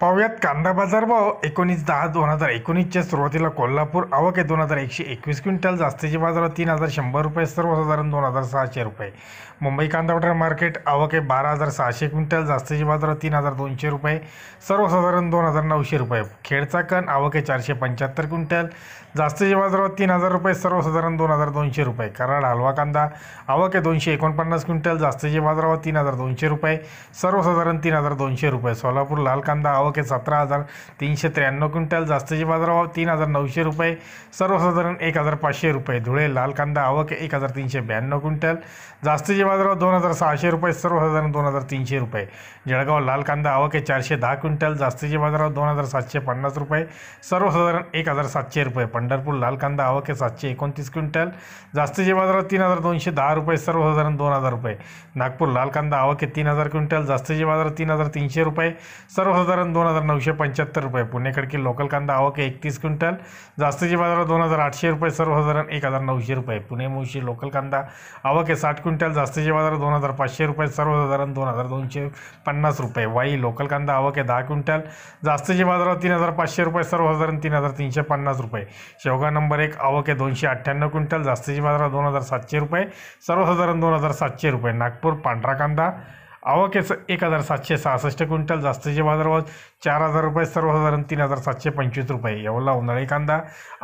पाहुयात कांदा बाजार भाव एकोणीस दहा दोन हजार एकोणीसच्या सुरुवातीला कोल्हापूर आवक आहे दोन हजार एकशे एकवीस क्विंटल जास्तीचे बाजार तीन हजार शंभर रुपये सर्वसाधारण दोन हजार सहाशे रुपये मुंबई कांदा बटार मार्केट आवक आहे बारा हजार सहाशे क्विंटल जास्तीचे बाजार तीन हजार दोनशे रुपये सर्वसाधारण दोन हजार नऊशे रुपये खेडचा कण आवक आहे चारशे पंच्याहत्तर क्विंटल जास्तीचे बाजारावर तीन हजार रुपये सर्वसाधारण दोन हजार दोनशे रुपये कराड हलवा कांदा आवक आहे दोनशे एकोणपन्नास क्विंटल जास्तीचे बाजारावर तीन हजार दोनशे रुपये सर्वसाधारण तीन हजार दोनशे रुपये सोलापूर लाल कांदा आवक ओके सतरा हजार तीनशे त्र्याण्णव क्विंटल जास्तीचे बाजारभाव तीन हजार नऊशे रुपये सर्वसाधारण एक हजार पाचशे रुपये धुळे लाल कांदा आवक एक हजार तीनशे ब्याण्णव क्विंटल जास्तीचे बाजारभाव दोन हजार सहाशे रुपये सर्वसाधारण दोन हजार तीनशे रुपये जळगाव लाल कांदा आवक आहे चारशे दहा क्विंटल जास्तीचे बाजारभाव दोन हजार सातशे पन्नास रुपये सर्वसाधारण एक हजार सातशे रुपये पंढरपूर लाल कांदा आवक आहे सातशे एकोणतीस क्विंटल जास्तीचे बाजारभाव तीन हजार दोनशे दहा रुपये सर्वसाधारण दोन हजार रुपये नागपूर लाल कांदा आवक आहे तीन हजार क्विंटल जास्तीचे बाजार तीन हजार तीनशे रुपये सर्वसाधारण दोन हजार नऊशे पंच्याहत्तर रुपये पुणेकडकी लोकल कांदा आवक एकतीस क्विंटल जास्तीची बाजार दोन हजार आठशे रुपये सर्वसाधारण एक हजार नऊशे रुपये पुणे मुळशी लोकल कांदा आवक आहे साठ क्विंटल जास्तीचे बाजार दोन हजार पाचशे रुपये सर्वसाधारण दोन हजार दोनशे पन्नास रुपये वाई लोकल कांदा आवक आहे दहा क्विंटल जास्तीचे बाजारावर तीन हजार पाचशे रुपये सर्वसाधारण तीन हजार तीनशे पन्नास रुपये शेवगा नंबर एक आवक आहे दोनशे अठ्ठ्याण्णव क्विंटल जास्तीचे बाजार दोन हजार सातशे रुपये सर्वसाधारण दोन हजार सातशे रुपये नागपूर पांढरा कांदा आवकेचं एक हजार सातशे सहासष्ट क्विंटल जास्तीचे बाजारभाव चार हजार रुपये सर्वसाधारण तीन हजार सातशे पंचवीस रुपये एवढा उन्हाळी कांदा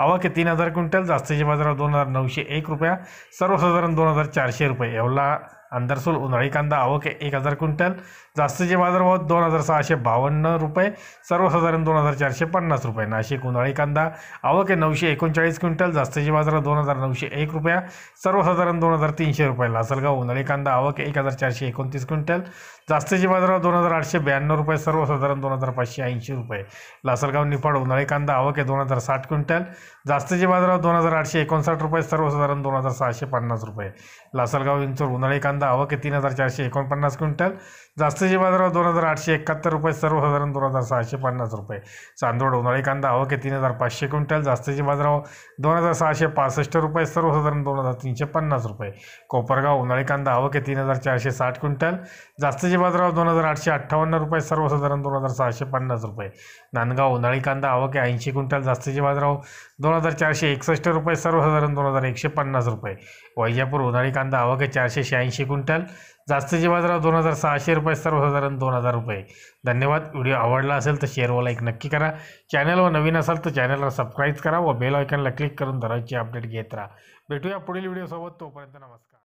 आवके तीन हजार क्विंटल जास्तीचे बाजारभाव दोन हजार नऊशे एक रुपया सर्वसाधारण दोन हजार चारशे रुपये एवढा अंदरसूल उन्हाळी कांदा आवक एक हजार क्विंटल जास्तीचे बाजारभाव दोन हजार सहाशे बावन्न रुपये सर्वसाधारण दोन हजार चारशे पन्नास रुपये नाशिक उन्हाळी कांदा आवक आहे नऊशे एकोणचाळीस क्विंटल जास्तीचे बाजार दोन हजार नऊशे एक रुपया सर्वसाधारण दोन हजार तीनशे रुपये लासलगाव उन्हाळी कांदा आवक एक हजार चारशे एकोणतीस क्विंटल जास्तीचे बाजारभाव दोन हजार आठशे ब्याण्णव रुपये सर्वसाधारण दोन हजार पाचशे ऐंशी रुपये लासलगाव निफाड उन्हाळी कांदा आवक आहे दोन हजार साठ क्विंटल जास्तीचे बाजारात दोन हजार आठशे एकोणसाठ रुपये सर्वसाधारण दोन हजार सहाशे पन्नास रुपये लासलगाव विंचूर उन्हाळी कांदा आवक तीन हजार चारशे एकोणपन्नास क्विंटल जास्तीचे बाजारात दोन हजार आठशे एकाहत्तर रुपये सर्वसाधारण दोन हजार सहाशे पन्नास रुपये चांदोड उन्हाळी कांदा आवक तीन हजार पाचशे क्विंटल जास्तीचे बाजराव दोन हजार सहाशे पासष्ट रुपये सर्वसाधारण दोन हजार तीनशे पन्नास रुपये कोपरगाव उन्हाळी कांदा आवक तीन हजार चारशे साठ क्विंटल जास्तीचे बाजाराव दोन हजार आठशे अठ्ठावन्न रुपये सर्वसाधारण दोन हजार सहाशे पन्नास रुपये नांदगाव उन्हाळी कांदा आवक ऐंशी क्विंटल जास्तीचे बाजाराव दोन दोन हजार चारशे एकसष्ट रुपये सर्वसाधारण दोन हजार एकशे पन्नास रुपये वैजापूर उन्हाळी कांदा आवक आहे चारशे शहाऐंशी क्विंटल जास्तीचे बाजाराव दोन हजार सहाशे रुपये सर्वसाधारण दोन हजार रुपये धन्यवाद व्हिडिओ आवडला असेल तर शेअर व लाईक नक्की करा चॅनलवर नवीन असाल तर चॅनलला सबस्क्राईब करा व बेल आयकॉनला क्लिक करून दररोजचे अपडेट घेत राहा भेटूया पुढील व्हिडिओसोबत तोपर्यंत नमस्कार